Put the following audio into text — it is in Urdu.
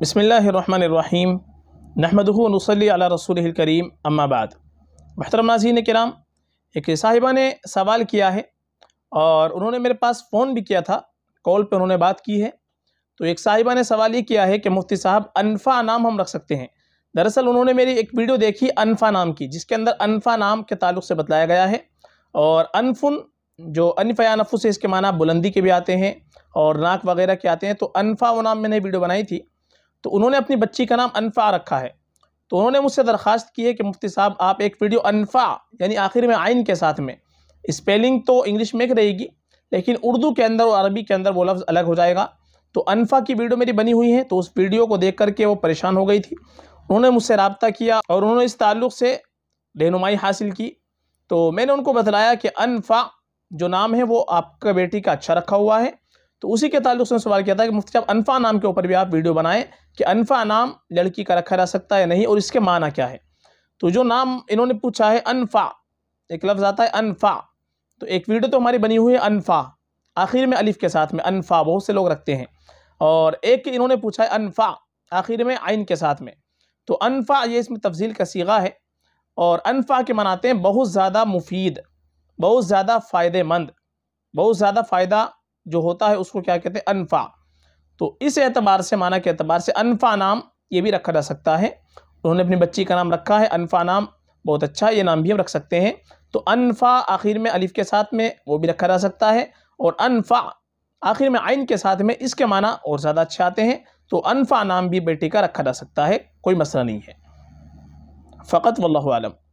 بسم اللہ الرحمن الرحیم نحمد نصلی علی رسول الکریم اما بعد محترم ناظرین کرام ایک صاحبہ نے سوال کیا ہے اور انہوں نے میرے پاس فون بھی کیا تھا کال پہ انہوں نے بات کی ہے تو ایک صاحبہ نے سوال یہ کیا ہے کہ مفتی صاحب انفا نام ہم رکھ سکتے ہیں دراصل انہوں نے میری ایک ویڈیو دیکھی انفا نام کی جس کے اندر انفا نام کے تعلق سے بتلایا گیا ہے اور انفن جو انفا یا نفس سے اس کے معنی بلندی کے بھی آتے ہیں اور ناک وغیرہ کے آتے ہیں تو انفا وہ نام میں نے ویڈیو بنائی تھی تو انہوں نے اپنی بچی کا نام انفا رکھا ہے تو انہوں نے مجھ سے درخواست کی ہے کہ مفتی صاحب آپ ایک ویڈیو انفا یعنی آخر میں آئین کے ساتھ میں اسپیلنگ تو انگلش میں ایک رہے گی لیکن اردو کے اندر اور عربی کے اندر وہ لفظ الگ ہو جائے گا تو انفع کی ویڈیو میری بنی ہوئی ہے تو اس ویڈیو کو دیکھ کر کے وہ پریشان ہو گئی تھی انہوں نے مجھ سے رابطہ کیا اور انہوں نے اس تعلق سے رہنمائی حاصل کی تو میں نے ان کو بتلایا کہ انفا جو نام ہے وہ آپ کا بیٹی کا اچھا رکھا ہوا ہے تو اسی کے تعلق سے سوال کیا تھا کہ مفتی صاحب انفا نام کے اوپر بھی آپ ویڈیو بنائیں کہ انفا نام لڑکی کا رکھا جا سکتا ہے نہیں اور اس کے معنی کیا ہے تو جو نام انہوں نے پوچھا ہے انفا ایک لفظ آتا ہے انفا تو ایک ویڈیو تو ہماری بنی ہوئی ہے انفا آخر میں الف کے ساتھ میں انفا بہت سے لوگ رکھتے ہیں اور ایک انہوں نے پوچھا ہے انفا آخر میں عین کے ساتھ میں تو انفا یہ اس میں تفضیل کا سیغہ ہے اور انفا کے مناتے ہیں بہت زیادہ مفید بہت زیادہ فائدے مند بہت زیادہ فائدہ جو ہوتا ہے اس کو کیا کہتے ہیں انفا تو اس اعتبار سے معنی کے اعتبار سے انفا نام یہ بھی رکھا جا سکتا ہے انہوں نے اپنی بچی کا نام رکھا ہے انفا نام بہت اچھا یہ نام بھی ہم رکھ سکتے ہیں تو انفا آخر میں الف کے ساتھ میں وہ بھی رکھا جا سکتا ہے اور انفا آخر میں عین کے ساتھ میں اس کے معنی اور زیادہ اچھے آتے ہیں تو انفا نام بھی بیٹی کا رکھا جا سکتا ہے کوئی مسئلہ نہیں ہے فقط واللہ عالم